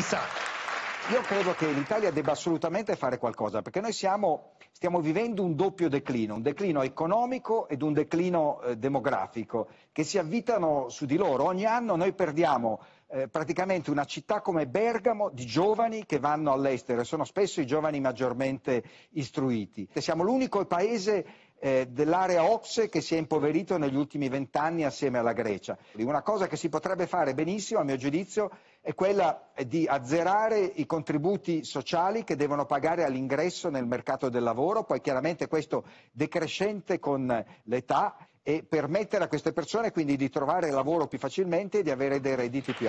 si sa. Io credo che l'Italia debba assolutamente fare qualcosa, perché noi siamo, stiamo vivendo un doppio declino, un declino economico ed un declino eh, demografico, che si avvitano su di loro. Ogni anno noi perdiamo eh, praticamente una città come Bergamo di giovani che vanno all'estero e sono spesso i giovani maggiormente istruiti. Siamo l'unico paese eh, dell'area Ocse che si è impoverito negli ultimi vent'anni assieme alla Grecia. Una cosa che si potrebbe fare benissimo, a mio giudizio, è quella di azzerare i contributi sociali che devono pagare all'ingresso nel mercato del lavoro, poi chiaramente questo decrescente con l'età e permettere a queste persone quindi di trovare lavoro più facilmente e di avere dei redditi più alti.